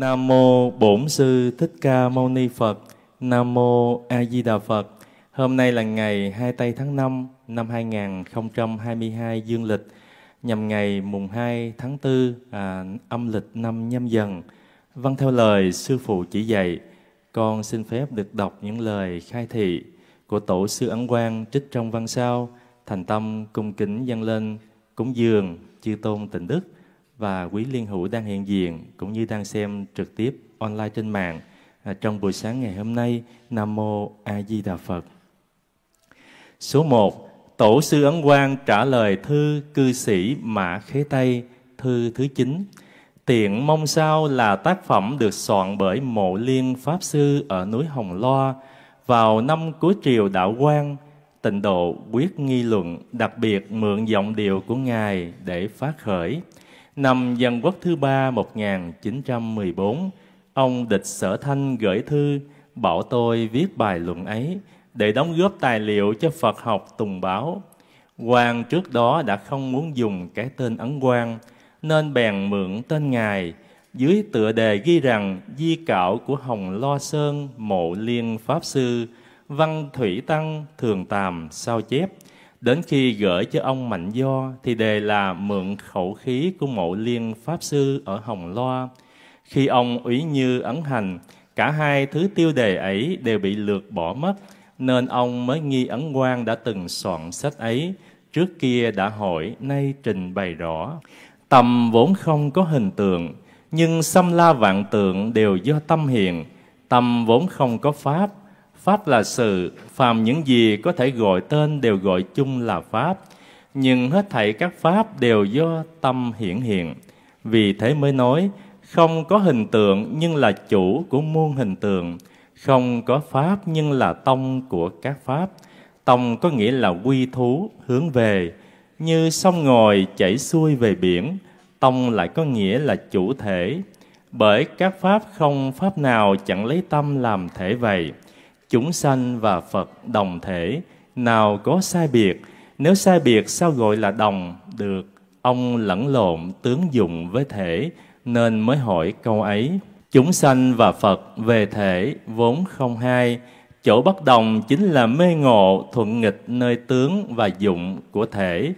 Nam mô Bổn sư Thích Ca Mâu Ni Phật. Nam mô A Di Đà Phật. Hôm nay là ngày 2 tây tháng 5 năm 2022 dương lịch nhằm ngày mùng 2 tháng 4 à, âm lịch năm nhâm dần. Vâng theo lời sư phụ chỉ dạy, con xin phép được đọc những lời khai thị của tổ sư Ấn Quang trích trong văn sao thành tâm cung kính dâng lên cúng dường chư tôn tịnh đức và quý liên hữu đang hiện diện cũng như đang xem trực tiếp online trên mạng à, trong buổi sáng ngày hôm nay Nam mô A Di Đà Phật. Số 1, Tổ sư Ấn Quang trả lời thư cư sĩ Mã Khế Tây, thư thứ 9. Tiện mong Sao là tác phẩm được soạn bởi Mộ Liên Pháp Sư ở núi Hồng Loa vào năm cuối triều Đạo Quang, tịnh độ quyết nghi luận, đặc biệt mượn giọng điệu của Ngài để phát khởi. Năm dân quốc thứ ba 1914, ông Địch Sở Thanh gửi thư bảo tôi viết bài luận ấy để đóng góp tài liệu cho Phật học Tùng Báo. Quang trước đó đã không muốn dùng cái tên Ấn Quang, nên bèn mượn tên Ngài. Dưới tựa đề ghi rằng di cạo của Hồng Lo Sơn Mộ Liên Pháp Sư, Văn Thủy Tăng Thường Tàm sao chép – Đến khi gửi cho ông Mạnh Do thì đề là mượn khẩu khí của mộ liên Pháp Sư ở Hồng Loa. Khi ông Úy Như ấn hành, cả hai thứ tiêu đề ấy đều bị lược bỏ mất, nên ông mới nghi ấn quang đã từng soạn sách ấy, trước kia đã hỏi, nay trình bày rõ. tâm vốn không có hình tượng, nhưng xâm la vạn tượng đều do tâm hiện, tâm vốn không có pháp, Pháp là sự, phàm những gì có thể gọi tên đều gọi chung là Pháp, nhưng hết thảy các Pháp đều do tâm hiển hiện. Vì thế mới nói, không có hình tượng nhưng là chủ của muôn hình tượng, không có Pháp nhưng là tông của các Pháp. Tông có nghĩa là quy thú, hướng về, như sông ngồi chảy xuôi về biển, tông lại có nghĩa là chủ thể. Bởi các Pháp không Pháp nào chẳng lấy tâm làm thể vậy chúng sanh và Phật đồng thể, nào có sai biệt, nếu sai biệt sao gọi là đồng được? Ông lẫn lộn tướng dụng với thể, nên mới hỏi câu ấy. Chúng sanh và Phật về thể vốn không hai, chỗ bất đồng chính là mê ngộ thuận nghịch nơi tướng và dụng của thể.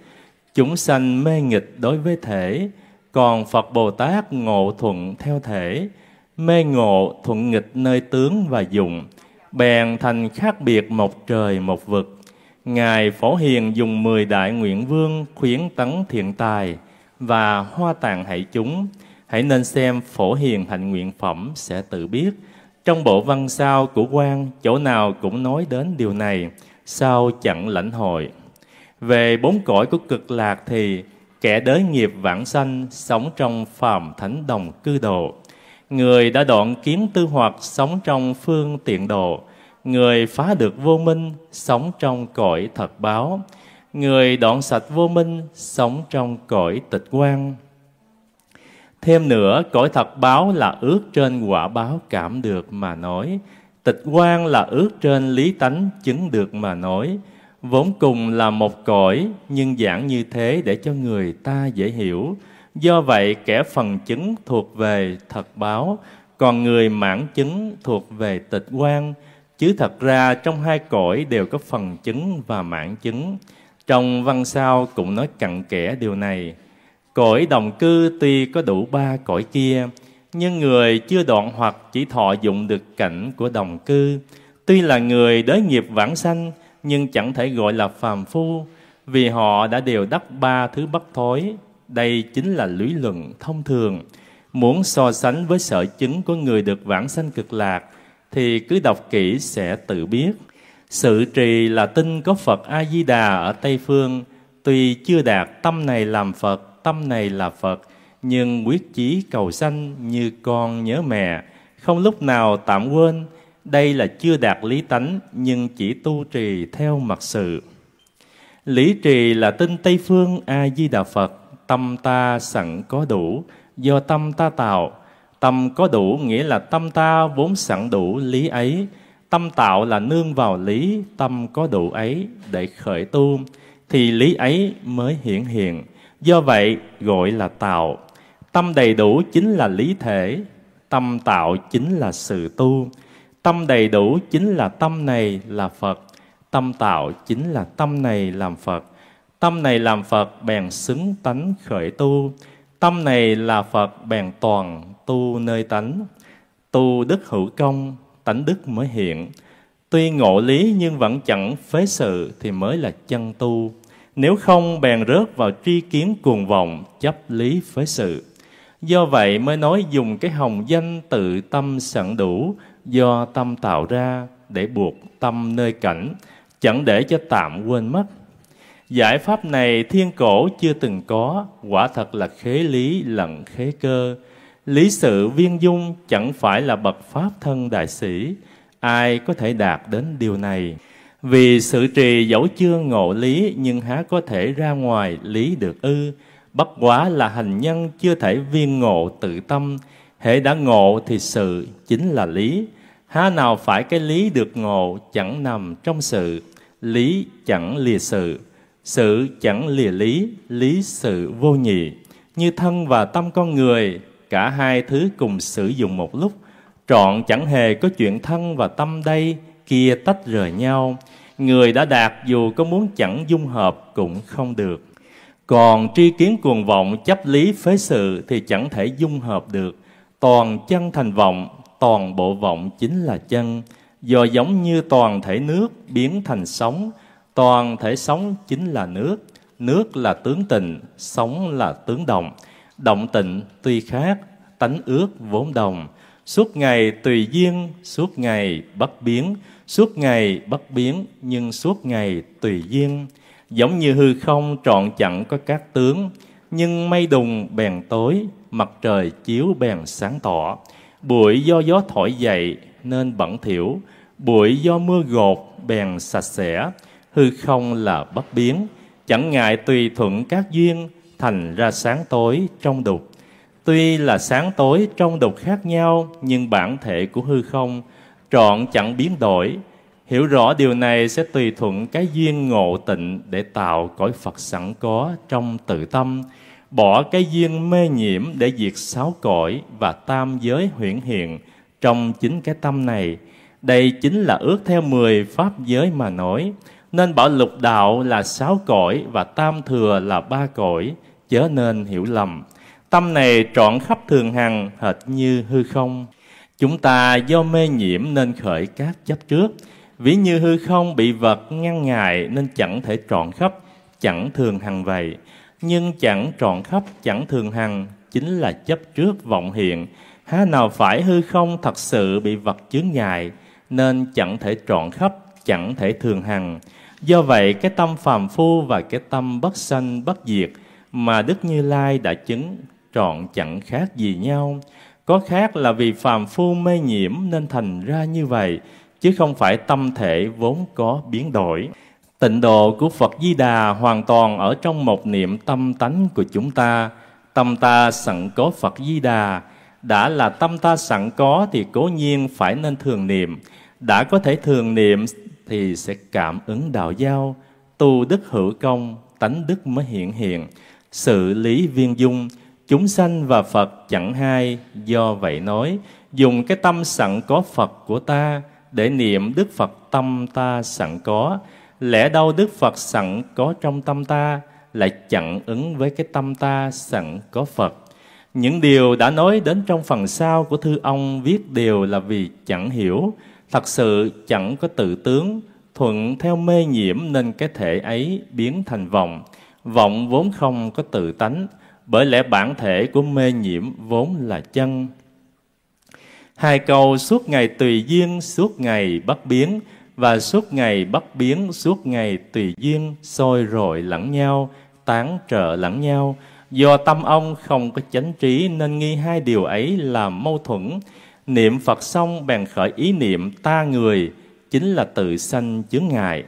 Chúng sanh mê nghịch đối với thể, còn Phật Bồ Tát ngộ thuận theo thể, mê ngộ thuận nghịch nơi tướng và dụng bèn thành khác biệt một trời một vực. Ngài Phổ Hiền dùng mười đại nguyện vương khuyến tấn thiện tài và hoa tàng hãy chúng. Hãy nên xem Phổ Hiền hạnh nguyện phẩm sẽ tự biết. Trong bộ văn sao của quan chỗ nào cũng nói đến điều này, sao chẳng lãnh hội. Về bốn cõi của cực lạc thì kẻ đới nghiệp vãng sanh sống trong phàm thánh đồng cư độ. Người đã đoạn kiến tư hoặc sống trong phương tiện độ. Người phá được vô minh sống trong cõi thật báo. Người đoạn sạch vô minh sống trong cõi tịch quan. Thêm nữa, cõi thật báo là ước trên quả báo cảm được mà nói. Tịch quan là ước trên lý tánh chứng được mà nói. Vốn cùng là một cõi, nhưng giảng như thế để cho người ta dễ hiểu. Do vậy kẻ phần chứng thuộc về thật báo, còn người mãn chứng thuộc về tịch quan. Chứ thật ra trong hai cõi đều có phần chứng và mãn chứng. Trong văn sao cũng nói cặn kẽ điều này. Cõi đồng cư tuy có đủ ba cõi kia, nhưng người chưa đoạn hoặc chỉ thọ dụng được cảnh của đồng cư. Tuy là người đới nghiệp vãng sanh, nhưng chẳng thể gọi là phàm phu, vì họ đã đều đắc ba thứ bất thối, đây chính là lý luận thông thường. Muốn so sánh với sở chứng của người được vãng sanh cực lạc thì cứ đọc kỹ sẽ tự biết. Sự trì là tin có Phật A-di-đà ở Tây Phương, tuy chưa đạt tâm này làm Phật, tâm này là Phật, nhưng quyết chí cầu sanh như con nhớ mẹ, không lúc nào tạm quên, đây là chưa đạt lý tánh nhưng chỉ tu trì theo mặt sự. Lý trì là tin Tây Phương A-di-đà Phật, tâm ta sẵn có đủ, do tâm ta tạo. Tâm có đủ nghĩa là tâm ta vốn sẵn đủ lý ấy. Tâm tạo là nương vào lý, tâm có đủ ấy để khởi tu, thì lý ấy mới hiển hiện. Do vậy gọi là tạo. Tâm đầy đủ chính là lý thể, tâm tạo chính là sự tu. Tâm đầy đủ chính là tâm này là Phật, tâm tạo chính là tâm này làm Phật Tâm này làm Phật bèn xứng tánh khởi tu, tâm này là Phật bèn toàn tu nơi tánh. Tu đức hữu công, tánh đức mới hiện. Tuy ngộ lý nhưng vẫn chẳng phế sự thì mới là chân tu. Nếu không bèn rớt vào tri kiến cuồng vọng, chấp lý phế sự. Do vậy mới nói dùng cái hồng danh tự tâm sẵn đủ do tâm tạo ra để buộc tâm nơi cảnh, chẳng để cho tạm quên mất Giải pháp này thiên cổ chưa từng có, quả thật là khế lý lận khế cơ. Lý sự viên dung chẳng phải là bậc pháp thân đại sĩ, ai có thể đạt đến điều này. Vì sự trì dẫu chưa ngộ lý nhưng há có thể ra ngoài lý được ư. Bất quá là hành nhân chưa thể viên ngộ tự tâm, hễ đã ngộ thì sự chính là lý. Há nào phải cái lý được ngộ chẳng nằm trong sự, lý chẳng lìa sự. Sự chẳng lìa lý, lý sự vô nhị. Như thân và tâm con người, cả hai thứ cùng sử dụng một lúc. Trọn chẳng hề có chuyện thân và tâm đây, kia tách rời nhau. Người đã đạt dù có muốn chẳng dung hợp cũng không được. Còn tri kiến cuồng vọng chấp lý phế sự thì chẳng thể dung hợp được. Toàn chân thành vọng, toàn bộ vọng chính là chân. Do giống như toàn thể nước biến thành sóng, Toàn thể sống chính là nước, nước là tướng tình, sống là tướng động. Động tịnh tuy khác, tánh ước vốn đồng. Suốt ngày tùy duyên, suốt ngày bất biến, suốt ngày bất biến nhưng suốt ngày tùy duyên. Giống như hư không trọn chẳng có các tướng, nhưng mây đùng bèn tối, mặt trời chiếu bèn sáng tỏ. Bụi do gió thổi dậy nên bẩn thiểu, bụi do mưa gột bèn sạch sẽ, hư không là bất biến, chẳng ngại tùy thuận các duyên, thành ra sáng tối trong đục. Tuy là sáng tối trong đục khác nhau, nhưng bản thể của hư không trọn chẳng biến đổi. Hiểu rõ điều này sẽ tùy thuận cái duyên ngộ tịnh để tạo cõi Phật sẵn có trong tự tâm, bỏ cái duyên mê nhiễm để diệt sáu cõi và tam giới huyển hiện trong chính cái tâm này. Đây chính là ước theo mười pháp giới mà nói. Nên bảo lục đạo là sáu cõi và tam thừa là ba cõi, chớ nên hiểu lầm. Tâm này trọn khắp thường hằng hệt như hư không. Chúng ta do mê nhiễm nên khởi các chấp trước. Ví như hư không bị vật ngăn ngại nên chẳng thể trọn khắp, chẳng thường hằng vậy. Nhưng chẳng trọn khắp, chẳng thường hằng chính là chấp trước vọng hiện. Há nào phải hư không thật sự bị vật chướng ngại nên chẳng thể trọn khắp, chẳng thể thường hằng. Do vậy, cái tâm phàm phu và cái tâm bất sanh bất diệt mà Đức Như Lai đã chứng trọn chẳng khác gì nhau. Có khác là vì phàm phu mê nhiễm nên thành ra như vậy, chứ không phải tâm thể vốn có biến đổi. Tịnh độ của Phật Di Đà hoàn toàn ở trong một niệm tâm tánh của chúng ta. Tâm ta sẵn có Phật Di Đà, đã là tâm ta sẵn có thì cố nhiên phải nên thường niệm. Đã có thể thường niệm thì sẽ cảm ứng đạo giao, tu đức hữu công, tánh đức mới hiện hiện, sự lý viên dung, chúng sanh và Phật chẳng hai, do vậy nói, dùng cái tâm sẵn có Phật của ta để niệm Đức Phật tâm ta sẵn có, lẽ đâu Đức Phật sẵn có trong tâm ta lại chẳng ứng với cái tâm ta sẵn có Phật. Những điều đã nói đến trong phần sau của thư ông viết đều là vì chẳng hiểu, Thật sự chẳng có tự tướng, thuận theo mê nhiễm nên cái thể ấy biến thành vọng. Vọng vốn không có tự tánh, bởi lẽ bản thể của mê nhiễm vốn là chân. Hai câu suốt ngày tùy duyên, suốt ngày bất biến, và suốt ngày bất biến, suốt ngày tùy duyên, sôi rội lẫn nhau, tán trợ lẫn nhau. Do tâm ông không có chánh trí nên nghi hai điều ấy là mâu thuẫn, Niệm Phật xong bèn khởi ý niệm ta người chính là tự sanh chướng ngại.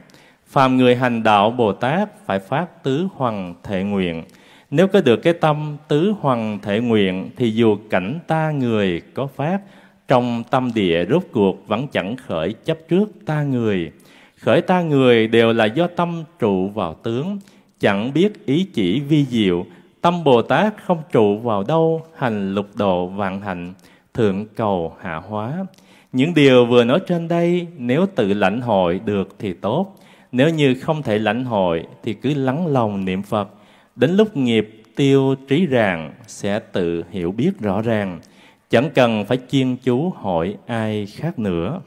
Phàm người hành đạo Bồ Tát phải phát tứ hoàng thệ nguyện. Nếu có được cái tâm tứ hoàng thệ nguyện thì dù cảnh ta người có phát trong tâm địa rốt cuộc vẫn chẳng khởi chấp trước ta người. Khởi ta người đều là do tâm trụ vào tướng, chẳng biết ý chỉ vi diệu, tâm Bồ Tát không trụ vào đâu, hành lục độ vạn hạnh thượng cầu hạ hóa. Những điều vừa nói trên đây nếu tự lãnh hội được thì tốt, nếu như không thể lãnh hội thì cứ lắng lòng niệm Phật, đến lúc nghiệp tiêu trí ràng sẽ tự hiểu biết rõ ràng, chẳng cần phải chuyên chú hỏi ai khác nữa.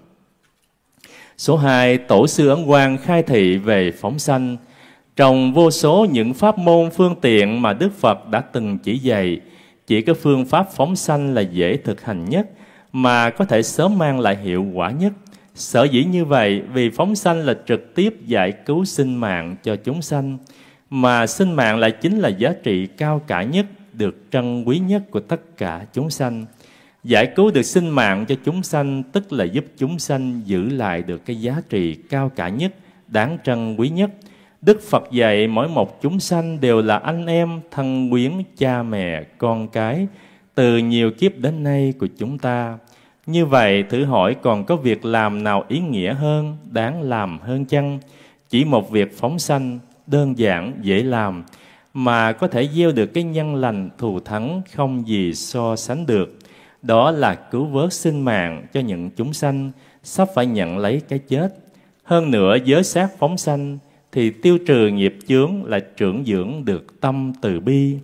Số 2. Tổ sư Ấn Quang khai thị về phóng sanh. Trong vô số những pháp môn phương tiện mà Đức Phật đã từng chỉ dạy, chỉ có phương pháp phóng sanh là dễ thực hành nhất mà có thể sớm mang lại hiệu quả nhất. Sở dĩ như vậy vì phóng sanh là trực tiếp giải cứu sinh mạng cho chúng sanh, mà sinh mạng lại chính là giá trị cao cả nhất, được trân quý nhất của tất cả chúng sanh. Giải cứu được sinh mạng cho chúng sanh tức là giúp chúng sanh giữ lại được cái giá trị cao cả nhất, đáng trân quý nhất – Đức Phật dạy mỗi một chúng sanh đều là anh em, thân quyến, cha mẹ, con cái từ nhiều kiếp đến nay của chúng ta. Như vậy thử hỏi còn có việc làm nào ý nghĩa hơn, đáng làm hơn chăng? Chỉ một việc phóng sanh, đơn giản, dễ làm, mà có thể gieo được cái nhân lành thù thắng không gì so sánh được. Đó là cứu vớt sinh mạng cho những chúng sanh sắp phải nhận lấy cái chết. Hơn nữa giới sát phóng sanh thì tiêu trừ nghiệp chướng là trưởng dưỡng được tâm từ bi.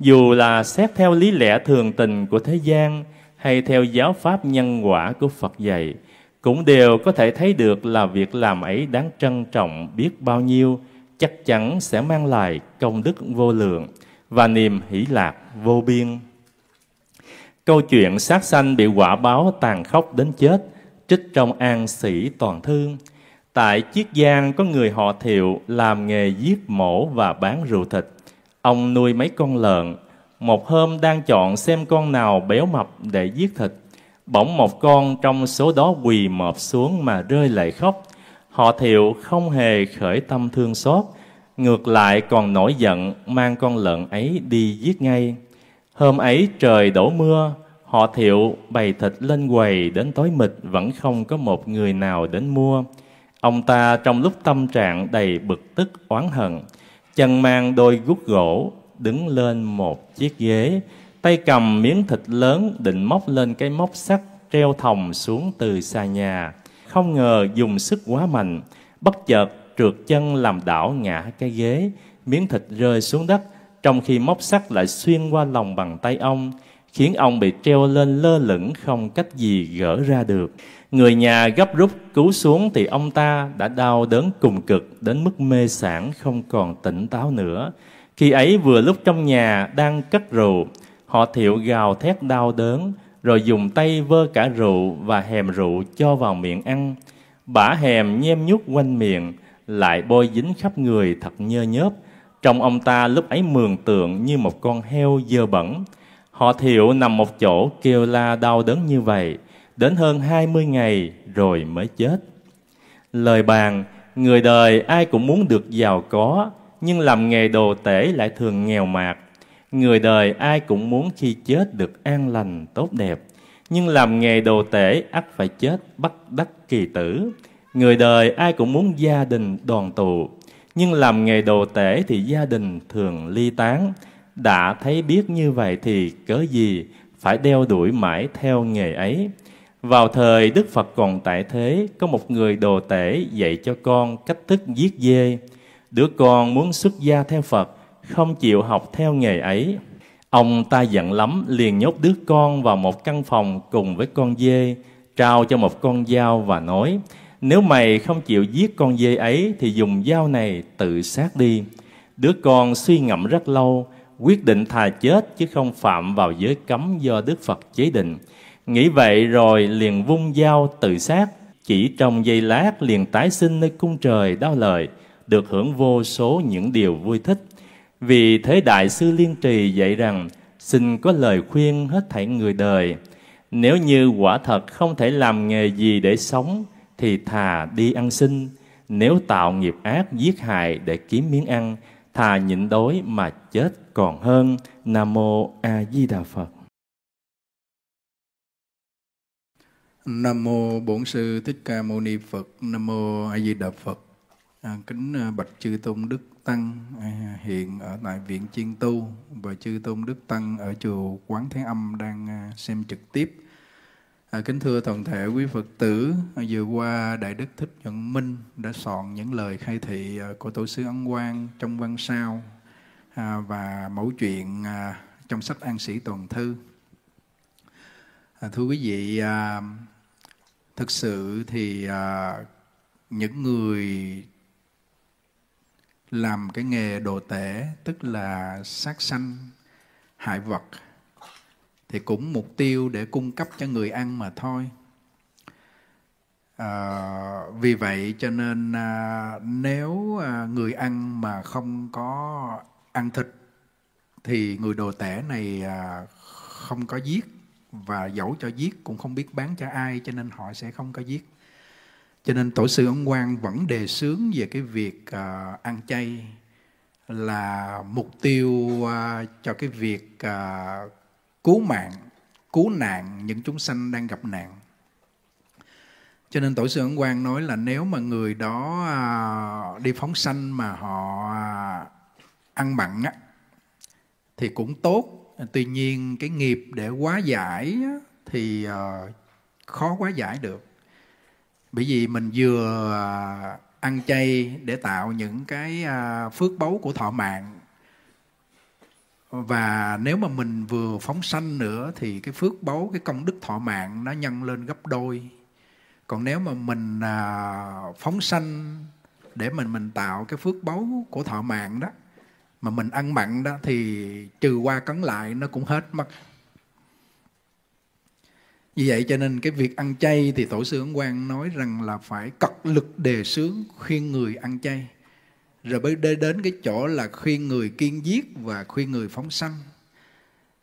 Dù là xét theo lý lẽ thường tình của thế gian hay theo giáo pháp nhân quả của Phật dạy, cũng đều có thể thấy được là việc làm ấy đáng trân trọng biết bao nhiêu, chắc chắn sẽ mang lại công đức vô lượng và niềm hỷ lạc vô biên. Câu chuyện sát sanh bị quả báo tàn khốc đến chết, trích trong an sĩ toàn thương – Tại Chiết Giang có người họ Thiệu làm nghề giết mổ và bán rượu thịt. Ông nuôi mấy con lợn. Một hôm đang chọn xem con nào béo mập để giết thịt. Bỗng một con trong số đó quỳ mọp xuống mà rơi lệ khóc. Họ Thiệu không hề khởi tâm thương xót. Ngược lại còn nổi giận mang con lợn ấy đi giết ngay. Hôm ấy trời đổ mưa, họ Thiệu bày thịt lên quầy đến tối mịt vẫn không có một người nào đến mua. Ông ta trong lúc tâm trạng đầy bực tức oán hận, chân mang đôi guốc gỗ, đứng lên một chiếc ghế, tay cầm miếng thịt lớn định móc lên cái móc sắt treo thòng xuống từ xa nhà. Không ngờ dùng sức quá mạnh, bất chợt trượt chân làm đảo ngã cái ghế, miếng thịt rơi xuống đất, trong khi móc sắt lại xuyên qua lòng bàn tay ông, khiến ông bị treo lên lơ lửng không cách gì gỡ ra được. Người nhà gấp rút cứu xuống thì ông ta đã đau đớn cùng cực đến mức mê sản không còn tỉnh táo nữa. Khi ấy vừa lúc trong nhà đang cất rượu, họ thiệu gào thét đau đớn, rồi dùng tay vơ cả rượu và hèm rượu cho vào miệng ăn. Bả hèm nhem nhút quanh miệng, lại bôi dính khắp người thật nhơ nhớp. Trong ông ta lúc ấy mường tượng như một con heo dơ bẩn. Họ thiệu nằm một chỗ kêu la đau đớn như vậy đến hơn 20 ngày rồi mới chết. Lời bàn, người đời ai cũng muốn được giàu có, nhưng làm nghề đồ tể lại thường nghèo mạt. Người đời ai cũng muốn khi chết được an lành, tốt đẹp, nhưng làm nghề đồ tể ắt phải chết bắt đắc kỳ tử. Người đời ai cũng muốn gia đình đoàn tụ, nhưng làm nghề đồ tể thì gia đình thường ly tán. Đã thấy biết như vậy thì cớ gì phải đeo đuổi mãi theo nghề ấy. Vào thời Đức Phật còn tại thế, có một người đồ tể dạy cho con cách thức giết dê. Đứa con muốn xuất gia theo Phật, không chịu học theo nghề ấy. Ông ta giận lắm, liền nhốt đứa con vào một căn phòng cùng với con dê, trao cho một con dao và nói, nếu mày không chịu giết con dê ấy thì dùng dao này tự sát đi. Đứa con suy ngẫm rất lâu, quyết định thà chết chứ không phạm vào giới cấm do Đức Phật chế định. Nghĩ vậy rồi liền vung dao tự sát, chỉ trong giây lát liền tái sinh nơi cung trời đau lợi, được hưởng vô số những điều vui thích. Vì thế Đại sư Liên Trì dạy rằng, xin có lời khuyên hết thảy người đời, nếu như quả thật không thể làm nghề gì để sống, thì thà đi ăn xin, nếu tạo nghiệp ác giết hại để kiếm miếng ăn, thà nhịn đói mà chết còn hơn. Nam mô A Di Đà Phật. Nam mô Bổn sư Thích Ca Mâu Ni Phật. Nam mô A Di Đà Phật. À, kính à, bạch chư tôn đức tăng à, hiện ở tại viện Chiên tu và chư tôn đức tăng ở chùa Quán Thế Âm đang à, xem trực tiếp. À, kính thưa toàn thể quý Phật tử, à, vừa qua Đại Đức Thích Nhuận Minh đã soạn những lời khai thị à, của Tổ sư Ấn Quang trong văn sao à, và mẫu chuyện à, trong sách An Sĩ Toàn Thư. À, thưa quý vị, à, thực sự thì à, những người làm cái nghề đồ tể tức là sát sanh hại vật thì cũng mục tiêu để cung cấp cho người ăn mà thôi à, vì vậy cho nên à, nếu à, người ăn mà không có ăn thịt thì người đồ tể này à, không có giết và dẫu cho giết cũng không biết bán cho ai cho nên họ sẽ không có giết cho nên tổ sư ông Quang vẫn đề xướng về cái việc uh, ăn chay là mục tiêu uh, cho cái việc uh, cứu mạng cứu nạn những chúng sanh đang gặp nạn cho nên tổ sư ấn quang nói là nếu mà người đó à, đi phóng sanh mà họ à, ăn mặn á, thì cũng tốt tuy nhiên cái nghiệp để quá giải thì ờ, khó quá giải được bởi vì mình vừa à, ăn chay để tạo những cái à, phước báu của thọ mạng và nếu mà mình vừa phóng sanh nữa thì cái phước báu cái công đức thọ mạng nó nhân lên gấp đôi còn nếu mà mình à, phóng sanh để mình mình tạo cái phước báu của thọ mạng đó mà mình ăn mặn đó thì trừ qua cấn lại nó cũng hết mất vì vậy cho nên cái việc ăn chay thì tổ sư Ấn Quang nói rằng là phải cật lực đề sướng khuyên người ăn chay. Rồi mới đến cái chỗ là khuyên người kiên giết và khuyên người phóng sanh.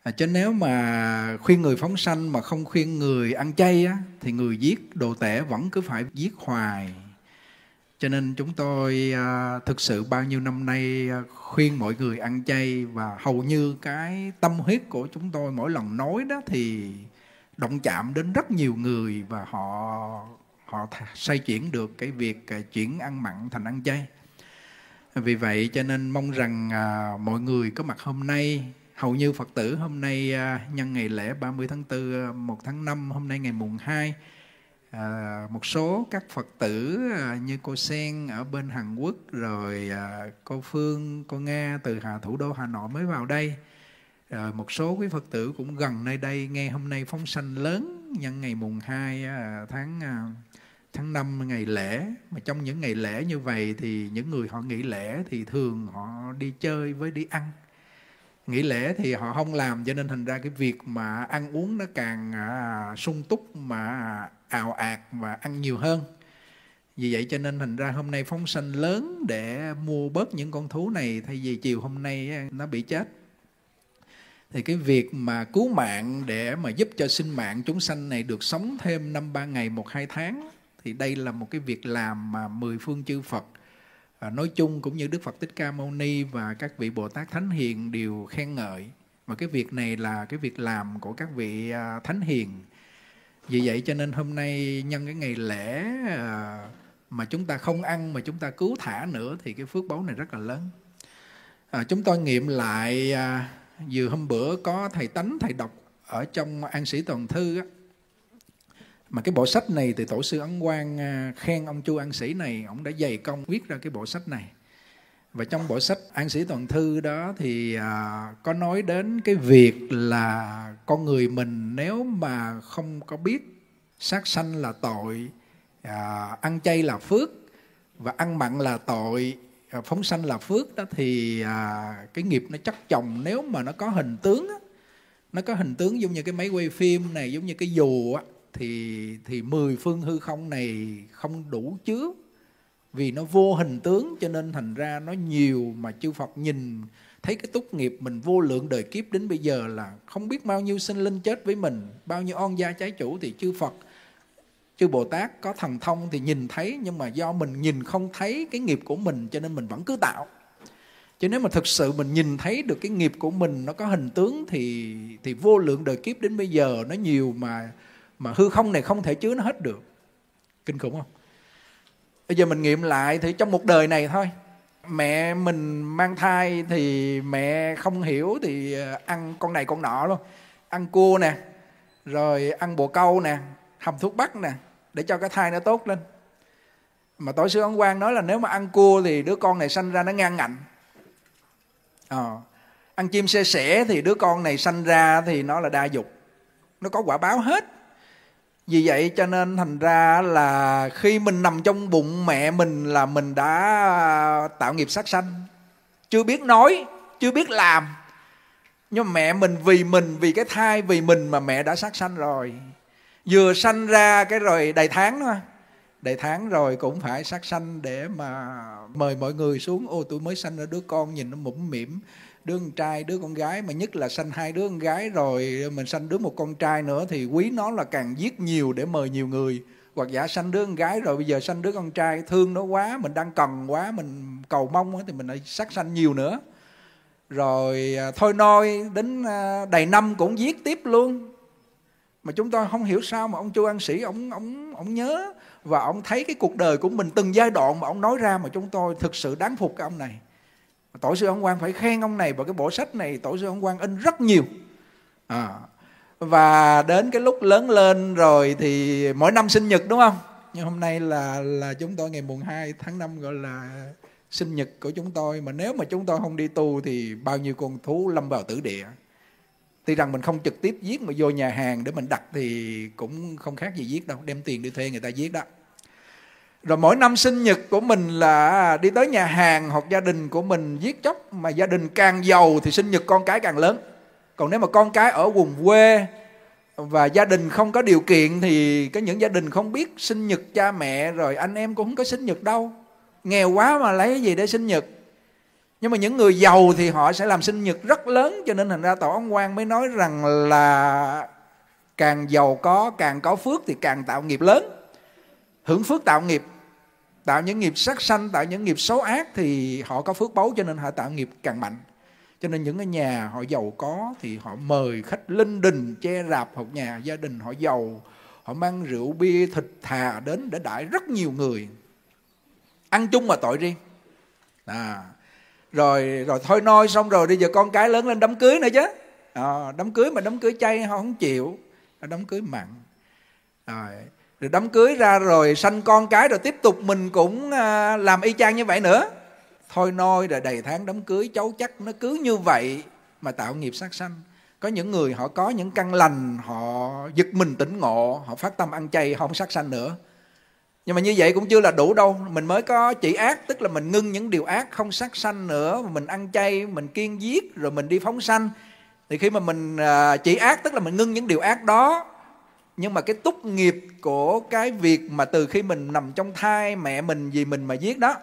À, chứ nếu mà khuyên người phóng sanh mà không khuyên người ăn chay á, thì người giết đồ tể vẫn cứ phải giết hoài, cho nên chúng tôi à, thực sự bao nhiêu năm nay à, khuyên mọi người ăn chay và hầu như cái tâm huyết của chúng tôi mỗi lần nói đó thì động chạm đến rất nhiều người và họ họ xoay chuyển được cái việc à, chuyển ăn mặn thành ăn chay vì vậy cho nên mong rằng à, mọi người có mặt hôm nay hầu như phật tử hôm nay à, nhân ngày lễ 30 tháng 4 1 à, tháng 5 hôm nay ngày mùng 2 à, một số các phật tử à, như cô sen ở bên hàn quốc rồi à, cô phương cô nga từ hà thủ đô hà nội mới vào đây à, một số quý phật tử cũng gần nơi đây nghe hôm nay phóng sanh lớn nhân ngày mùng 2 à, tháng à, tháng 5 ngày lễ mà trong những ngày lễ như vậy thì những người họ nghỉ lễ thì thường họ đi chơi với đi ăn nghỉ lễ thì họ không làm cho nên thành ra cái việc mà ăn uống nó càng à, sung túc mà ào ạt và ăn nhiều hơn vì vậy cho nên thành ra hôm nay phóng sanh lớn để mua bớt những con thú này thay vì chiều hôm nay nó bị chết thì cái việc mà cứu mạng để mà giúp cho sinh mạng chúng sanh này được sống thêm năm ba ngày một hai tháng thì đây là một cái việc làm mà mười phương chư Phật à, nói chung cũng như Đức Phật Thích Ca Mâu Ni và các vị Bồ Tát Thánh Hiền đều khen ngợi và cái việc này là cái việc làm của các vị à, Thánh Hiền vì vậy cho nên hôm nay nhân cái ngày lễ à, mà chúng ta không ăn mà chúng ta cứu thả nữa thì cái phước báu này rất là lớn à, chúng tôi nghiệm lại à, vừa hôm bữa có thầy tánh thầy đọc ở trong an sĩ toàn thư á, mà cái bộ sách này thì tổ sư ấn quang à, khen ông chu an sĩ này ông đã dày công viết ra cái bộ sách này và trong bộ sách an sĩ toàn thư đó thì à, có nói đến cái việc là con người mình nếu mà không có biết sát sanh là tội à, ăn chay là phước và ăn mặn là tội à, phóng sanh là phước đó thì à, cái nghiệp nó chắc chồng nếu mà nó có hình tướng á, nó có hình tướng giống như cái máy quay phim này giống như cái dù á, thì thì mười phương hư không này không đủ chứa vì nó vô hình tướng cho nên thành ra nó nhiều mà chư Phật nhìn thấy cái túc nghiệp mình vô lượng đời kiếp đến bây giờ là không biết bao nhiêu sinh linh chết với mình bao nhiêu on gia trái chủ thì chư Phật chư Bồ Tát có thần thông thì nhìn thấy nhưng mà do mình nhìn không thấy cái nghiệp của mình cho nên mình vẫn cứ tạo chứ nếu mà thực sự mình nhìn thấy được cái nghiệp của mình nó có hình tướng thì thì vô lượng đời kiếp đến bây giờ nó nhiều mà mà hư không này không thể chứa nó hết được kinh khủng không bây giờ mình nghiệm lại thì trong một đời này thôi mẹ mình mang thai thì mẹ không hiểu thì ờ, ăn con này con nọ luôn ăn cua nè rồi ăn bồ câu nè hầm thuốc bắc nè để cho cái thai nó tốt lên mà tối xưa ông quan nói là nếu mà ăn cua thì đứa con này sanh ra nó ngang ngạnh ờ. ăn chim xe sẻ thì đứa con này sanh ra thì nó là đa dục nó có quả báo hết vì vậy cho nên thành ra là khi mình nằm trong bụng mẹ mình là mình đã tạo nghiệp sát sanh chưa biết nói chưa biết làm nhưng mà mẹ mình vì mình vì cái thai vì mình mà mẹ đã sát sanh rồi vừa sanh ra cái rồi đầy tháng đó đầy tháng rồi cũng phải sát sanh để mà mời mọi người xuống ô tôi mới sanh ra đứa con nhìn nó mũm mỉm đứa con trai đứa con gái mà nhất là sanh hai đứa con gái rồi mình sanh đứa một con trai nữa thì quý nó là càng giết nhiều để mời nhiều người hoặc giả sanh đứa con gái rồi bây giờ sanh đứa con trai thương nó quá mình đang cần quá mình cầu mong quá, thì mình lại sát sanh nhiều nữa rồi à, thôi noi đến à, đầy năm cũng giết tiếp luôn mà chúng tôi không hiểu sao mà ông chu an sĩ ông ông ông nhớ và ông thấy cái cuộc đời của mình từng giai đoạn mà ông nói ra mà chúng tôi thực sự đáng phục cái ông này tổ sư ông quang phải khen ông này và cái bộ sách này tổ sư ông quang in rất nhiều à, và đến cái lúc lớn lên rồi thì mỗi năm sinh nhật đúng không nhưng hôm nay là là chúng tôi ngày mùng 2 tháng 5 gọi là sinh nhật của chúng tôi mà nếu mà chúng tôi không đi tu thì bao nhiêu con thú lâm vào tử địa tuy rằng mình không trực tiếp giết mà vô nhà hàng để mình đặt thì cũng không khác gì giết đâu đem tiền đi thuê người ta giết đó rồi mỗi năm sinh nhật của mình là à, đi tới nhà hàng hoặc gia đình của mình giết chóc mà gia đình càng giàu thì sinh nhật con cái càng lớn còn nếu mà con cái ở vùng quê và gia đình không có điều kiện thì có những gia đình không biết sinh nhật cha mẹ rồi anh em cũng không có sinh nhật đâu nghèo quá mà lấy gì để sinh nhật nhưng mà những người giàu thì họ sẽ làm sinh nhật rất lớn cho nên thành ra tổ ông quan mới nói rằng là càng giàu có càng có phước thì càng tạo nghiệp lớn hưởng phước tạo nghiệp tạo những nghiệp sát sanh tạo những nghiệp xấu ác thì họ có phước báu cho nên họ tạo nghiệp càng mạnh cho nên những cái nhà họ giàu có thì họ mời khách linh đình che rạp hoặc nhà gia đình họ giàu họ mang rượu bia thịt thà đến để đãi rất nhiều người ăn chung mà tội riêng à, rồi rồi thôi noi xong rồi bây giờ con cái lớn lên đám cưới nữa chứ à, đám cưới mà đám cưới chay họ không chịu đám cưới mặn rồi rồi đám cưới ra rồi sanh con cái rồi tiếp tục mình cũng à, làm y chang như vậy nữa thôi noi rồi đầy tháng đám cưới cháu chắc nó cứ như vậy mà tạo nghiệp sát sanh có những người họ có những căn lành họ giật mình tỉnh ngộ họ phát tâm ăn chay không sát sanh nữa nhưng mà như vậy cũng chưa là đủ đâu mình mới có chỉ ác tức là mình ngưng những điều ác không sát sanh nữa mình ăn chay mình kiên giết rồi mình đi phóng sanh thì khi mà mình à, chỉ ác tức là mình ngưng những điều ác đó nhưng mà cái túc nghiệp của cái việc mà từ khi mình nằm trong thai mẹ mình vì mình mà giết đó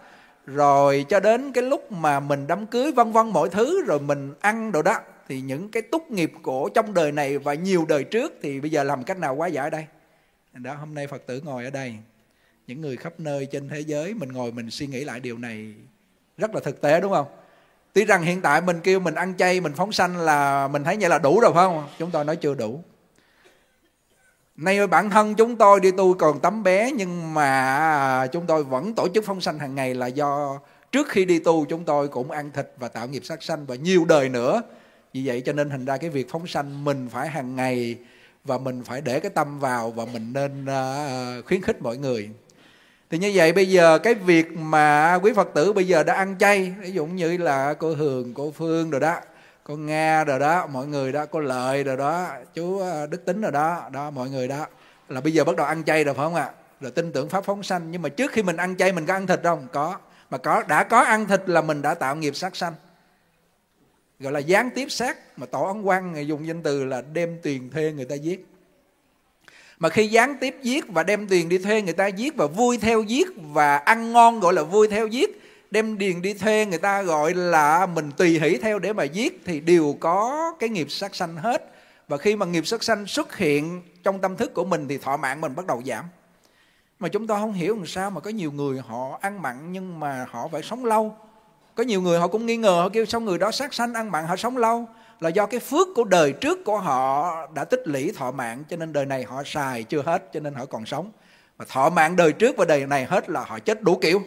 rồi cho đến cái lúc mà mình đám cưới vân vân mọi thứ rồi mình ăn đồ đó thì những cái túc nghiệp của trong đời này và nhiều đời trước thì bây giờ làm cách nào quá giải đây đó hôm nay phật tử ngồi ở đây những người khắp nơi trên thế giới mình ngồi mình suy nghĩ lại điều này rất là thực tế đúng không tuy rằng hiện tại mình kêu mình ăn chay mình phóng sanh là mình thấy vậy là đủ rồi phải không chúng tôi nói chưa đủ Nay bản thân chúng tôi đi tu còn tấm bé nhưng mà à, chúng tôi vẫn tổ chức phong sanh hàng ngày là do trước khi đi tu chúng tôi cũng ăn thịt và tạo nghiệp sát sanh và nhiều đời nữa. Vì vậy cho nên thành ra cái việc phóng sanh mình phải hàng ngày và mình phải để cái tâm vào và mình nên à, khuyến khích mọi người. Thì như vậy bây giờ cái việc mà quý Phật tử bây giờ đã ăn chay, ví dụ như là cô Hường, cô Phương rồi đó cô nga rồi đó mọi người đó cô lợi rồi đó chú ờ, đức tính rồi đó đó mọi người đó là bây giờ bắt đầu ăn chay rồi phải không ạ à? rồi tin tưởng pháp phóng sanh nhưng mà trước khi mình ăn chay mình có ăn thịt không có mà có đã có ăn thịt là mình đã tạo nghiệp sát sanh gọi là gián tiếp sát mà tổ ấn quan người dùng danh từ là đem tiền thuê người ta giết mà khi gián tiếp giết và đem tiền đi thuê người ta giết và vui theo giết và ăn ngon gọi là vui theo giết đem điền đi thuê người ta gọi là mình tùy hỷ theo để mà giết thì đều có cái nghiệp sát sanh hết và khi mà nghiệp sát sanh xuất hiện trong tâm thức của mình thì thọ mạng mình bắt đầu giảm mà chúng ta không hiểu làm sao mà có nhiều người họ ăn mặn nhưng mà họ phải sống lâu có nhiều người họ cũng nghi ngờ họ kêu sao người đó sát sanh ăn mặn họ sống lâu là do cái phước của đời trước của họ đã tích lũy thọ mạng cho nên đời này họ xài chưa hết cho nên họ còn sống mà thọ mạng đời trước và đời này hết là họ chết đủ kiểu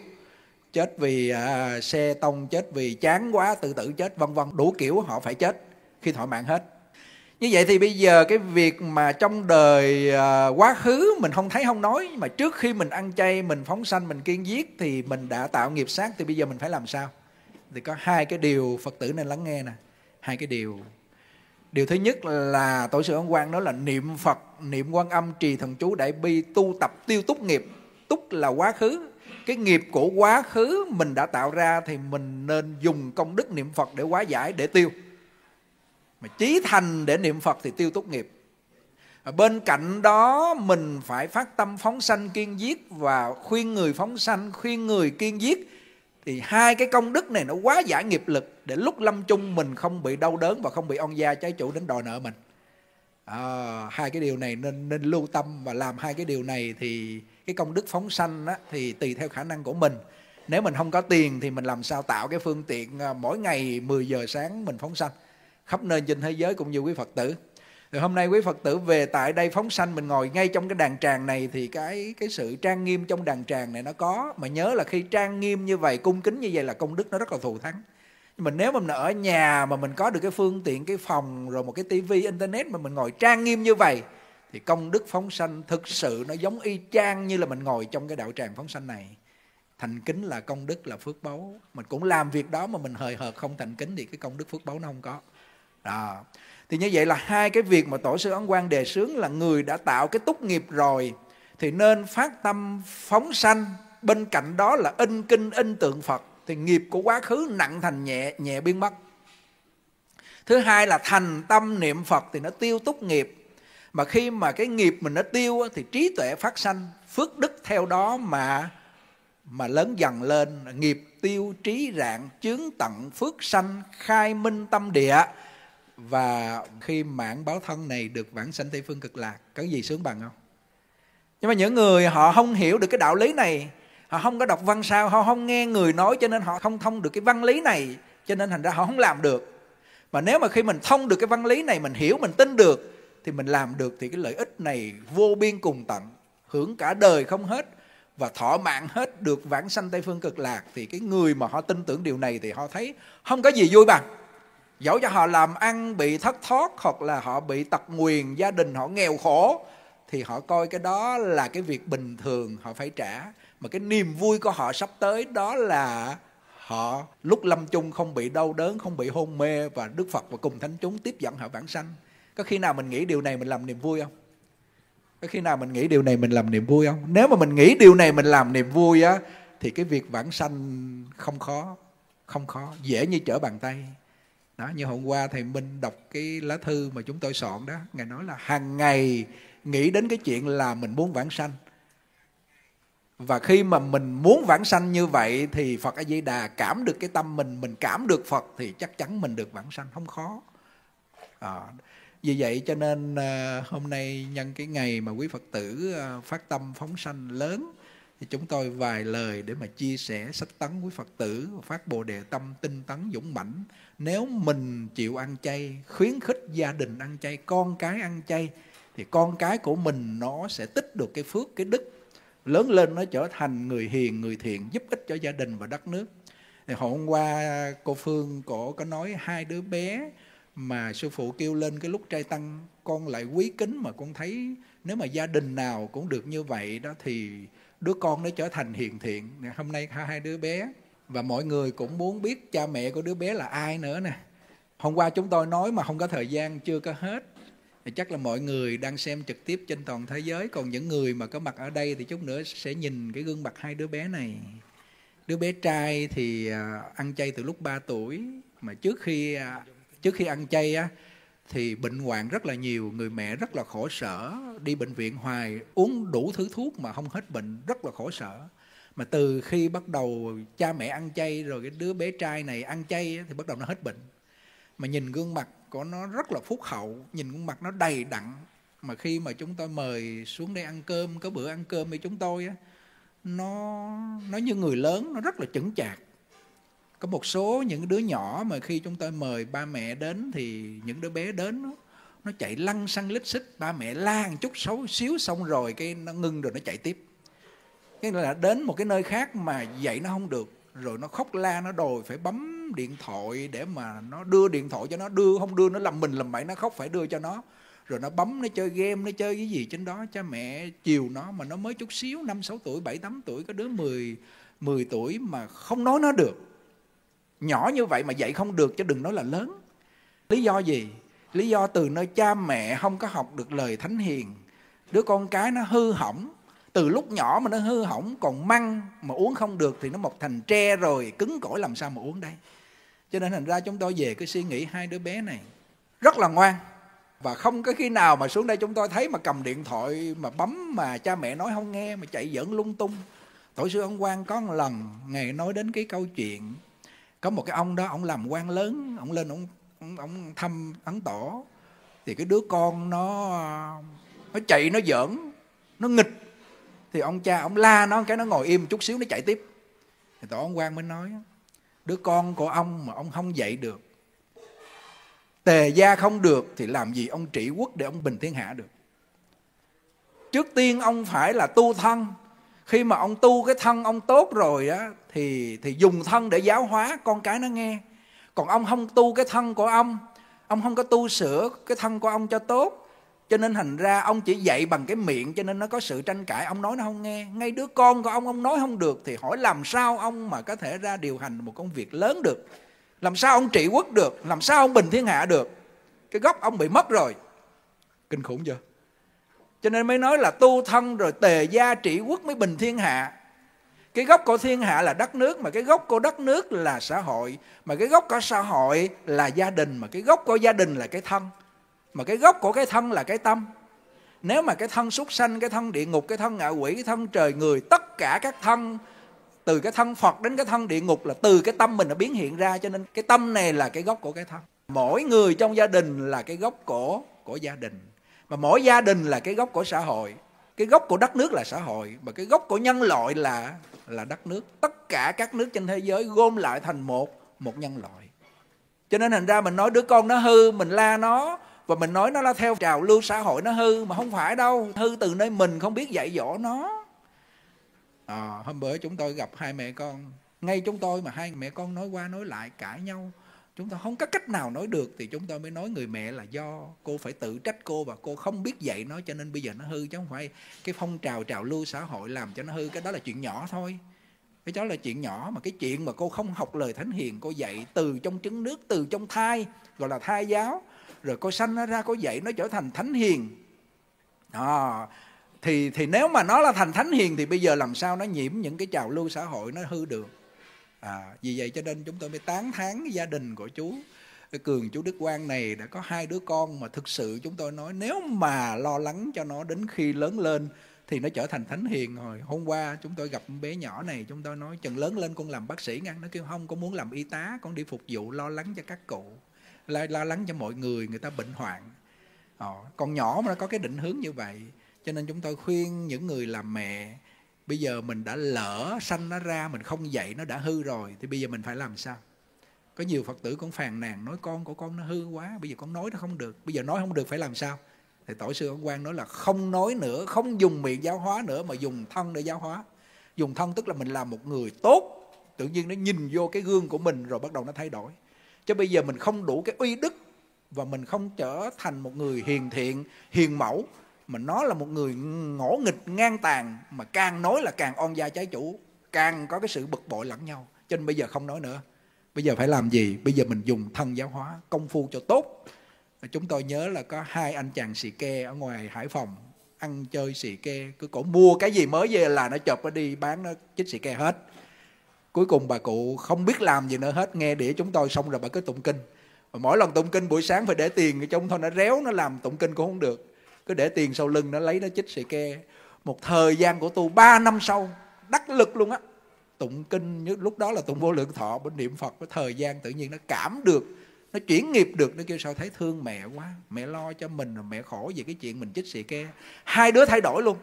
chết vì à, xe tông chết vì chán quá tự tử chết vân vân đủ kiểu họ phải chết khi thọ mạng hết như vậy thì bây giờ cái việc mà trong đời à, quá khứ mình không thấy không nói mà trước khi mình ăn chay mình phóng sanh mình kiên giết thì mình đã tạo nghiệp sát thì bây giờ mình phải làm sao thì có hai cái điều phật tử nên lắng nghe nè hai cái điều điều thứ nhất là tổ sư ấn quang đó là niệm phật niệm quan âm trì thần chú đại bi tu tập tiêu túc nghiệp túc là quá khứ cái nghiệp của quá khứ mình đã tạo ra thì mình nên dùng công đức niệm phật để hóa giải để tiêu mà chí thành để niệm phật thì tiêu túc nghiệp bên cạnh đó mình phải phát tâm phóng sanh kiên giết và khuyên người phóng sanh khuyên người kiên giết thì hai cái công đức này nó quá giải nghiệp lực để lúc lâm chung mình không bị đau đớn và không bị oan gia trái chủ đến đòi nợ mình à, hai cái điều này nên nên lưu tâm và làm hai cái điều này thì cái công đức phóng sanh á, thì tùy theo khả năng của mình nếu mình không có tiền thì mình làm sao tạo cái phương tiện à, mỗi ngày 10 giờ sáng mình phóng sanh khắp nơi trên thế giới cũng như quý phật tử thì hôm nay quý phật tử về tại đây phóng sanh mình ngồi ngay trong cái đàn tràng này thì cái cái sự trang nghiêm trong đàn tràng này nó có mà nhớ là khi trang nghiêm như vậy cung kính như vậy là công đức nó rất là thù thắng nhưng mà nếu mà mình ở nhà mà mình có được cái phương tiện cái phòng rồi một cái tivi internet mà mình ngồi trang nghiêm như vậy thì công đức phóng sanh thực sự nó giống y chang như là mình ngồi trong cái đạo tràng phóng sanh này thành kính là công đức là phước báu mình cũng làm việc đó mà mình hời hợt không thành kính thì cái công đức phước báu nó không có đó thì như vậy là hai cái việc mà tổ sư ấn quan đề sướng là người đã tạo cái túc nghiệp rồi thì nên phát tâm phóng sanh bên cạnh đó là in kinh in tượng phật thì nghiệp của quá khứ nặng thành nhẹ nhẹ biên mất thứ hai là thành tâm niệm phật thì nó tiêu túc nghiệp mà khi mà cái nghiệp mình nó tiêu thì trí tuệ phát sanh phước đức theo đó mà mà lớn dần lên nghiệp tiêu trí rạng chướng tận phước sanh khai minh tâm địa và khi mạng báo thân này được vãng sanh tây phương cực lạc có gì sướng bằng không nhưng mà những người họ không hiểu được cái đạo lý này họ không có đọc văn sao họ không nghe người nói cho nên họ không thông được cái văn lý này cho nên thành ra họ không làm được mà nếu mà khi mình thông được cái văn lý này mình hiểu mình tin được thì mình làm được thì cái lợi ích này vô biên cùng tận hưởng cả đời không hết và thọ mạng hết được vãng sanh tây phương cực lạc thì cái người mà họ tin tưởng điều này thì họ thấy không có gì vui bằng dẫu cho họ làm ăn bị thất thoát hoặc là họ bị tật nguyền gia đình họ nghèo khổ thì họ coi cái đó là cái việc bình thường họ phải trả mà cái niềm vui của họ sắp tới đó là họ lúc lâm chung không bị đau đớn không bị hôn mê và đức phật và cùng thánh chúng tiếp dẫn họ vãng sanh có khi nào mình nghĩ điều này mình làm niềm vui không có khi nào mình nghĩ điều này mình làm niềm vui không nếu mà mình nghĩ điều này mình làm niềm vui á thì cái việc vãng sanh không khó không khó dễ như trở bàn tay đó như hôm qua thầy minh đọc cái lá thư mà chúng tôi soạn đó ngài nói là hàng ngày nghĩ đến cái chuyện là mình muốn vãng sanh và khi mà mình muốn vãng sanh như vậy thì Phật A Di Đà cảm được cái tâm mình, mình cảm được Phật thì chắc chắn mình được vãng sanh không khó. À, vì vậy cho nên ờ, hôm nay nhân cái ngày mà quý Phật tử ờ, phát tâm phóng sanh lớn thì chúng tôi vài lời để mà chia sẻ sách tấn quý Phật tử phát bồ đề tâm tinh tấn dũng mãnh nếu mình chịu ăn chay khuyến khích gia đình ăn chay con cái ăn chay thì con cái của mình nó sẽ tích được cái phước cái đức lớn lên nó trở thành người hiền người thiện giúp ích cho gia đình và đất nước thì hôm qua cô phương cổ có nói hai đứa bé mà sư phụ kêu lên cái lúc trai tăng con lại quý kính mà con thấy nếu mà gia đình nào cũng được như vậy đó thì đứa con nó trở thành hiền thiện hôm nay hai đứa bé và mọi người cũng muốn biết cha mẹ của đứa bé là ai nữa nè hôm qua chúng tôi nói mà không có thời gian chưa có hết thì chắc là mọi người đang xem trực tiếp trên toàn thế giới còn những người mà có mặt ở đây thì chút nữa sẽ nhìn cái gương mặt hai đứa bé này đứa bé trai thì à, ăn chay từ lúc 3 tuổi mà trước khi à, trước khi ăn chay á thì bệnh hoạn rất là nhiều người mẹ rất là khổ sở đi bệnh viện hoài uống đủ thứ thuốc mà không hết bệnh rất là khổ sở mà từ khi bắt đầu cha mẹ ăn chay rồi cái đứa bé trai này ăn chay thì bắt đầu nó hết bệnh mà nhìn gương mặt của nó rất là phúc hậu nhìn khuôn mặt nó đầy đặn mà khi mà chúng tôi mời xuống đây ăn cơm có bữa ăn cơm với chúng tôi á nó nó như người lớn nó rất là chững chạc có một số những đứa nhỏ mà khi chúng tôi mời ba mẹ đến thì những đứa bé đến nó, nó chạy lăn xăng lít xích ba mẹ la một chút xấu xíu xong rồi cái nó ngưng rồi nó chạy tiếp cái là đến một cái nơi khác mà dạy nó không được rồi nó khóc la nó đòi phải bấm điện thoại để mà nó đưa điện thoại cho nó đưa không đưa nó làm mình làm bậy nó khóc phải đưa cho nó rồi nó bấm nó chơi game nó chơi cái gì trên đó cha mẹ chiều nó mà nó mới chút xíu năm sáu tuổi bảy tám tuổi có đứa 10 10 tuổi mà không nói nó được nhỏ như vậy mà dạy không được chứ đừng nói là lớn lý do gì lý do từ nơi cha mẹ không có học được lời thánh hiền đứa con cái nó hư hỏng từ lúc nhỏ mà nó hư hỏng còn măng mà uống không được thì nó mọc thành tre rồi cứng cỏi làm sao mà uống đây cho nên thành ra chúng tôi về cái suy nghĩ hai đứa bé này rất là ngoan và không có khi nào mà xuống đây chúng tôi thấy mà cầm điện thoại mà bấm mà cha mẹ nói không nghe mà chạy dẫn lung tung tổ sư ông quan có một lần ngài nói đến cái câu chuyện có một cái ông đó ông làm quan lớn ông lên ông ông, ông thăm ấn tổ thì cái đứa con nó nó chạy nó giỡn nó nghịch thì ông cha ông la nó cái nó ngồi im chút xíu nó chạy tiếp thì tổ ông quan mới nói đứa con của ông mà ông không dạy được tề gia không được thì làm gì ông trị quốc để ông bình thiên hạ được trước tiên ông phải là tu thân khi mà ông tu cái thân ông tốt rồi á thì thì dùng thân để giáo hóa con cái nó nghe còn ông không tu cái thân của ông ông không có tu sửa cái thân của ông cho tốt cho nên thành ra ông chỉ dạy bằng cái miệng cho nên nó có sự tranh cãi ông nói nó không nghe ngay đứa con của ông ông nói không được thì hỏi làm sao ông mà có thể ra điều hành một công việc lớn được làm sao ông trị quốc được làm sao ông bình thiên hạ được cái gốc ông bị mất rồi kinh khủng chưa cho nên mới nói là tu thân rồi tề gia trị quốc mới bình thiên hạ cái gốc của thiên hạ là đất nước mà cái gốc của đất nước là xã hội mà cái gốc của xã hội là gia đình mà cái gốc của gia đình là cái thân mà cái gốc của cái thân là cái tâm nếu mà cái thân súc sanh cái thân địa ngục cái thân ngạ quỷ cái thân trời người tất cả các thân từ cái thân phật đến cái thân địa ngục là từ cái tâm mình nó biến hiện ra cho nên cái tâm này là cái gốc của cái thân mỗi người trong gia đình là cái gốc của của gia đình mà mỗi gia đình là cái gốc của xã hội cái gốc của đất nước là xã hội mà cái gốc của nhân loại là là đất nước tất cả các nước trên thế giới gom lại thành một một nhân loại cho nên thành ra mình nói đứa con nó hư mình la nó và mình nói nó là theo trào lưu xã hội nó hư mà không phải đâu hư từ nơi mình không biết dạy dỗ nó à, hôm bữa chúng tôi gặp hai mẹ con ngay chúng tôi mà hai mẹ con nói qua nói lại cãi nhau chúng tôi không có cách nào nói được thì chúng tôi mới nói người mẹ là do cô phải tự trách cô và cô không biết dạy nó cho nên bây giờ nó hư chứ không phải cái phong trào trào lưu xã hội làm cho nó hư cái đó là chuyện nhỏ thôi cái đó là chuyện nhỏ mà cái chuyện mà cô không học lời thánh hiền cô dạy từ trong trứng nước từ trong thai gọi là thai giáo rồi có sanh nó ra có dạy nó trở thành thánh hiền à, thì thì nếu mà nó là thành thánh hiền thì bây giờ làm sao nó nhiễm những cái trào lưu xã hội nó hư được à, vì vậy cho nên chúng tôi mới tán thán gia đình của chú cường chú Đức Quang này đã có hai đứa con mà thực sự chúng tôi nói nếu mà lo lắng cho nó đến khi lớn lên thì nó trở thành thánh hiền rồi hôm qua chúng tôi gặp bé nhỏ này chúng tôi nói chừng lớn lên con làm bác sĩ ngang nó kêu không con muốn làm y tá con đi phục vụ lo lắng cho các cụ lo, lo lắng cho mọi người người ta bệnh hoạn ờ, còn nhỏ mà nó có cái định hướng như vậy cho nên chúng tôi khuyên những người làm mẹ bây giờ mình đã lỡ sanh nó ra mình không dạy nó đã hư rồi thì bây giờ mình phải làm sao có nhiều phật tử cũng phàn nàn nói con của con nó hư quá bây giờ con nói nó không được bây giờ nói không được phải làm sao thì tổ sư ông quan nói là không nói nữa không dùng miệng giáo hóa nữa mà dùng thân để giáo hóa dùng thân tức là mình làm một người tốt tự nhiên nó nhìn vô cái gương của mình rồi bắt đầu nó thay đổi cho bây giờ mình không đủ cái uy đức và mình không trở thành một người hiền thiện hiền mẫu mà nó là một người ngỗ nghịch ngang tàn mà càng nói là càng on gia trái chủ càng có cái sự bực bội lẫn nhau cho nên bây giờ không nói nữa bây giờ phải làm gì bây giờ mình dùng thân giáo hóa công phu cho tốt chúng tôi nhớ là có hai anh chàng xì ke ở ngoài hải phòng ăn chơi xì ke cứ cổ mua cái gì mới về là nó chộp nó đi bán nó chích xì ke hết cuối cùng bà cụ không biết làm gì nữa hết nghe đĩa chúng tôi xong rồi bà cứ tụng kinh mà mỗi lần tụng kinh buổi sáng phải để tiền cho ông thôi nó réo nó làm tụng kinh cũng không được cứ để tiền sau lưng nó lấy nó chích xì ke một thời gian của tu 3 năm sau đắc lực luôn á tụng kinh như lúc đó là tụng vô lượng thọ bên niệm phật cái thời gian tự nhiên nó cảm được nó chuyển nghiệp được nó kêu sao thấy thương mẹ quá mẹ lo cho mình mẹ khổ về cái chuyện mình chích xì ke hai đứa thay đổi luôn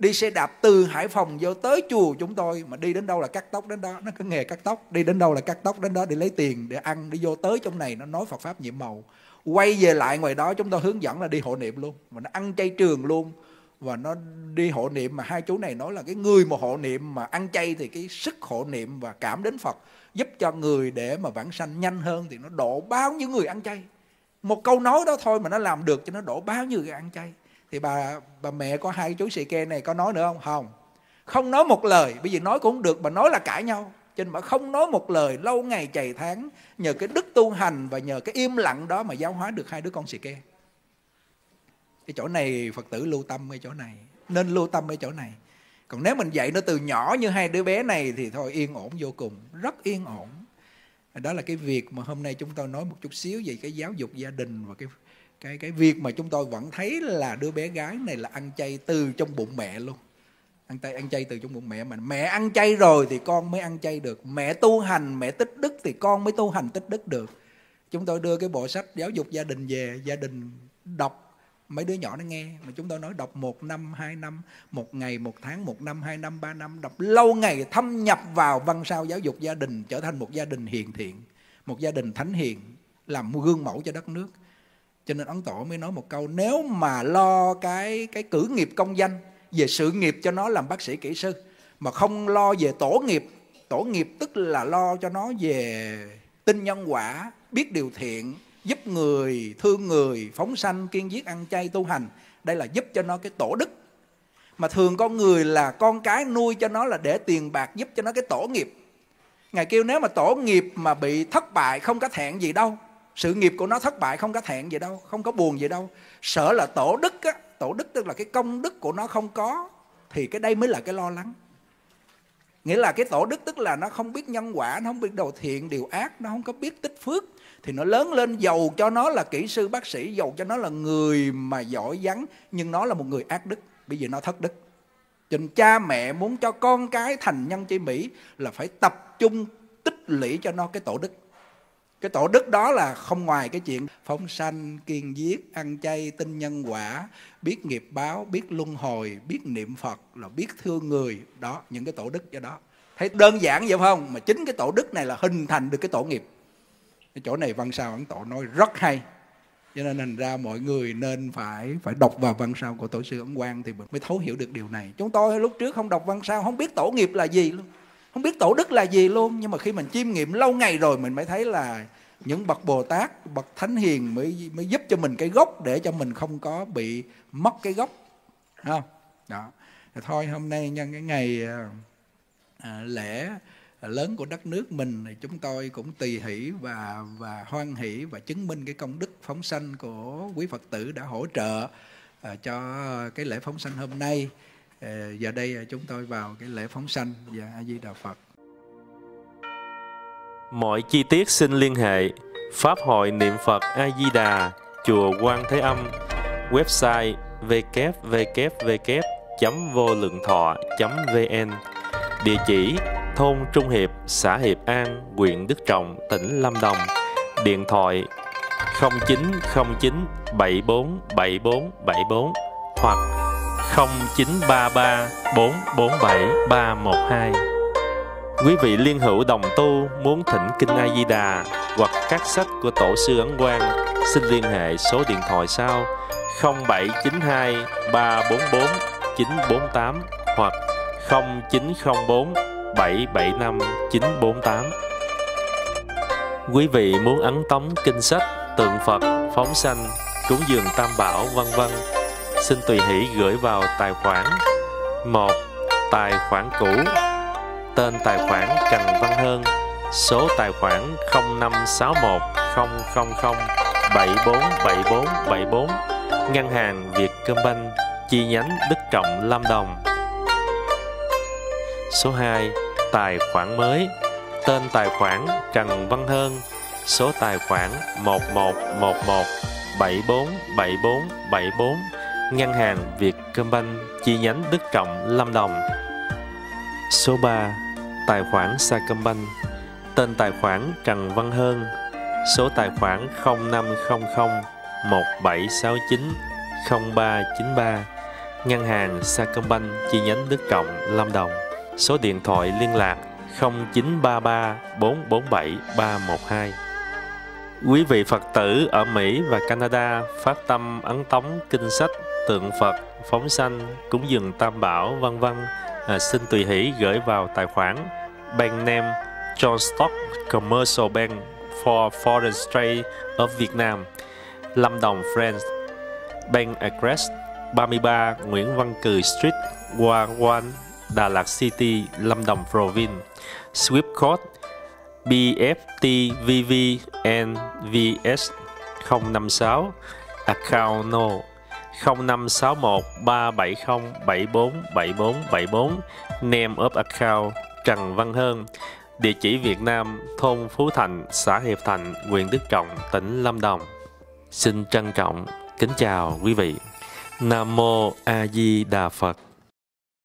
đi xe đạp từ Hải Phòng vô tới chùa chúng tôi mà đi đến đâu là cắt tóc đến đó nó cứ nghề cắt tóc đi đến đâu là cắt tóc đến đó để lấy tiền để ăn đi vô tới trong này nó nói Phật pháp nhiệm màu quay về lại ngoài đó chúng tôi hướng dẫn là đi hộ niệm luôn mà nó ăn chay trường luôn và nó đi hộ niệm mà hai chú này nói là cái người mà hộ niệm mà ăn chay thì cái sức hộ niệm và cảm đến Phật giúp cho người để mà vãng sanh nhanh hơn thì nó đổ bao nhiêu người ăn chay một câu nói đó thôi mà nó làm được cho nó đổ bao nhiêu người ăn chay thì bà bà mẹ có hai chú xì ke này có nói nữa không không không nói một lời bây giờ nói cũng được mà nói là cãi nhau cho nên bà không nói một lời lâu ngày chày tháng nhờ cái đức tu hành và nhờ cái im lặng đó mà giáo hóa được hai đứa con xì ke cái chỗ này phật tử lưu tâm ở chỗ này nên lưu tâm ở chỗ này còn nếu mình dạy nó từ nhỏ như hai đứa bé này thì thôi yên ổn vô cùng rất yên ổn đó là cái việc mà hôm nay chúng tôi nói một chút xíu về cái giáo dục gia đình và cái cái cái việc mà chúng tôi vẫn thấy là đứa bé gái này là ăn chay từ trong bụng mẹ luôn ăn chay ăn chay từ trong bụng mẹ mà mẹ ăn chay rồi thì con mới ăn chay được mẹ tu hành mẹ tích đức thì con mới tu hành tích đức được chúng tôi đưa cái bộ sách giáo dục gia đình về gia đình đọc mấy đứa nhỏ nó nghe mà chúng tôi nói đọc một năm hai năm một ngày một tháng một năm hai năm ba năm đọc lâu ngày thâm nhập vào văn sao giáo dục gia đình trở thành một gia đình hiền thiện một gia đình thánh hiền làm gương mẫu cho đất nước cho nên ấn tổ mới nói một câu nếu mà lo cái cái cử nghiệp công danh về sự nghiệp cho nó làm bác sĩ kỹ sư mà không lo về tổ nghiệp tổ nghiệp tức là lo cho nó về tinh nhân quả biết điều thiện giúp người thương người phóng sanh kiên giết ăn chay tu hành đây là giúp cho nó cái tổ đức mà thường con người là con cái nuôi cho nó là để tiền bạc giúp cho nó cái tổ nghiệp ngài kêu nếu mà tổ nghiệp mà bị thất bại không có thẹn gì đâu sự nghiệp của nó thất bại không có thẹn gì đâu không có buồn gì đâu sợ là tổ đức á, tổ đức tức là cái công đức của nó không có thì cái đây mới là cái lo lắng nghĩa là cái tổ đức tức là nó không biết nhân quả nó không biết đầu thiện điều ác nó không có biết tích phước thì nó lớn lên giàu cho nó là kỹ sư bác sĩ giàu cho nó là người mà giỏi vắng nhưng nó là một người ác đức bây giờ nó thất đức cho nên cha mẹ muốn cho con cái thành nhân chi mỹ là phải tập trung tích lũy cho nó cái tổ đức cái tổ đức đó là không ngoài cái chuyện phóng sanh kiên giết ăn chay tin nhân quả biết nghiệp báo biết luân hồi biết niệm phật là biết thương người đó những cái tổ đức do đó thấy đơn giản vậy không mà chính cái tổ đức này là hình thành được cái tổ nghiệp cái chỗ này văn sao ấn tổ nói rất hay cho nên thành ra mọi người nên phải phải đọc vào văn sao của tổ sư ấn quang thì mới thấu hiểu được điều này chúng tôi lúc trước không đọc văn sao không biết tổ nghiệp là gì luôn không biết tổ đức là gì luôn nhưng mà khi mình chiêm nghiệm lâu ngày rồi mình mới thấy là những bậc bồ tát bậc thánh hiền mới mới giúp cho mình cái gốc để cho mình không có bị mất cái gốc không đó Thì thôi hôm nay nhân cái ngày à, à, lễ lớn của đất nước mình thì chúng tôi cũng tùy hỷ và và hoan hỷ và chứng minh cái công đức phóng sanh của quý Phật tử đã hỗ trợ à, cho cái lễ phóng sanh hôm nay. Ờ, giờ đây ờ, chúng tôi vào cái lễ phóng sanh và a di đà phật mọi chi tiết xin liên hệ pháp hội niệm phật a di đà chùa quan thế âm website www vô lượng thọ vn địa chỉ thôn trung hiệp xã hiệp an huyện đức trọng tỉnh lâm đồng điện thoại 0909 74 74 74 hoặc 0933 447 312. Quý vị liên hữu đồng tu muốn thỉnh Kinh A Di Đà hoặc các sách của Tổ sư Ấn Quang xin liên hệ số điện thoại sau 0792 344 948 hoặc 0904 775 948. Quý vị muốn ấn tống kinh sách, tượng Phật, phóng sanh, cúng dường tam bảo vân vân xin tùy hỷ gửi vào tài khoản một Tài khoản cũ Tên tài khoản Trần Văn Hơn Số tài khoản 0561 000 747474 Ngân hàng Vietcombank chi nhánh Đức Trọng Lâm Đồng Số hai Tài khoản mới Tên tài khoản Trần Văn Hơn Số tài khoản 1111 747474 Ngân hàng Vietcombank chi nhánh Đức Trọng Lâm Đồng. Số 3. Tài khoản Sacombank. Tên tài khoản Trần Văn Hơn. Số tài khoản 0500 1769 0393. Ngân hàng Sacombank chi nhánh Đức Trọng Lâm Đồng. Số điện thoại liên lạc 0933 447 312 quý vị Phật tử ở Mỹ và Canada phát tâm ấn tống kinh sách tượng Phật, phóng sanh, cúng dường tam bảo, vân vân à, xin tùy hỷ gửi vào tài khoản Bank Name John Stock Commercial Bank for Foreign Trade of Việt Nam, Lâm Đồng, France. Bank Address 33 Nguyễn Văn Cừ Street, Hoa Quan, Đà Lạt City, Lâm Đồng Province. Swift Code BFTVVNVS 056 Account No 0561 370 74 74 74 Name of Account Trần Văn Hơn Địa chỉ Việt Nam, thôn Phú Thành, xã Hiệp Thành, huyện Đức Trọng, tỉnh Lâm Đồng Xin trân trọng, kính chào quý vị Nam Mô A Di Đà Phật